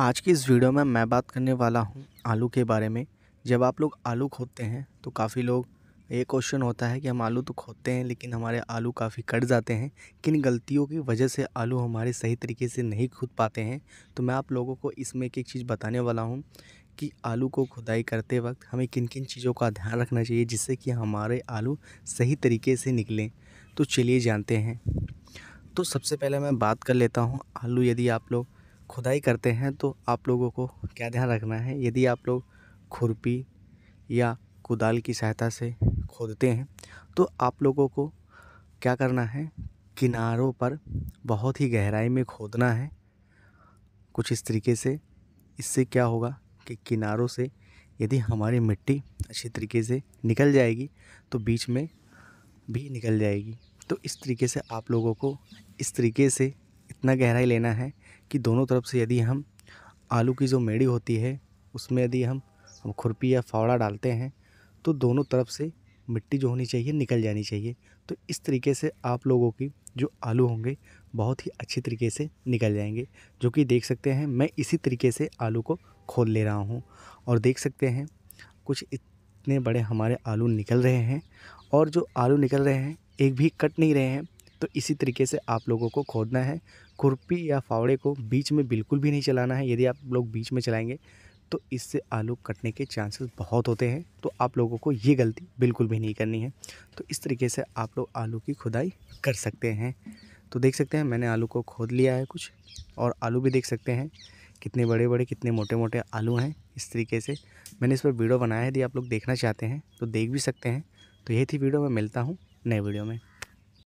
आज की इस वीडियो में मैं बात करने वाला हूँ आलू के बारे में जब आप लोग आलू खोदते हैं तो काफ़ी लोग ये क्वेश्चन होता है कि हम आलू तो खोदते हैं लेकिन हमारे आलू काफ़ी कट जाते हैं किन गलतियों की वजह से आलू हमारे सही तरीके से नहीं खुद पाते हैं तो मैं आप लोगों को इसमें एक एक चीज़ बताने वाला हूँ कि आलू को खुदाई करते वक्त हमें किन किन चीज़ों का ध्यान रखना चाहिए जिससे कि हमारे आलू सही तरीके से निकलें तो चलिए जानते हैं तो सबसे पहले मैं बात कर लेता हूँ आलू यदि आप लोग खुदाई करते हैं तो आप लोगों को क्या ध्यान रखना है यदि आप लोग खुरपी या कुदाल की सहायता से खोदते हैं तो आप लोगों को क्या करना है किनारों पर बहुत ही गहराई में खोदना है कुछ इस तरीके से इससे क्या होगा कि किनारों से यदि हमारी मिट्टी अच्छी तरीके से निकल जाएगी तो बीच में भी निकल जाएगी तो इस तरीके से आप लोगों को इस तरीके से इतना गहराई लेना है कि दोनों तरफ से यदि हम आलू की जो मेड़ी होती है उसमें यदि हम खुरपी या फावड़ा डालते हैं तो दोनों तरफ से मिट्टी जो होनी चाहिए निकल जानी चाहिए तो इस तरीके से आप लोगों की जो आलू होंगे बहुत ही अच्छी तरीके से निकल जाएंगे जो कि देख सकते हैं मैं इसी तरीके से आलू को खोल ले रहा हूँ और देख सकते हैं कुछ इतने बड़े हमारे आलू निकल रहे हैं और जो आलू निकल रहे हैं एक भी कट नहीं रहे हैं तो इसी तरीके से आप लोगों को खोदना है खुरपी या फावड़े को बीच में बिल्कुल भी नहीं चलाना है यदि आप लोग बीच में चलाएंगे तो इससे आलू कटने के चांसेस बहुत होते हैं तो आप लोगों को ये गलती बिल्कुल भी नहीं करनी है तो इस तरीके से आप लोग आलू की खुदाई कर सकते हैं तो देख सकते हैं मैंने आलू को खोद लिया है कुछ और आलू भी देख सकते हैं कितने बड़े बड़े कितने मोटे मोटे आलू हैं इस तरीके से मैंने इस पर वीडियो बनाया है यदि आप लोग देखना चाहते हैं तो देख भी सकते हैं तो यही थी वीडियो मैं मिलता हूँ नए वीडियो में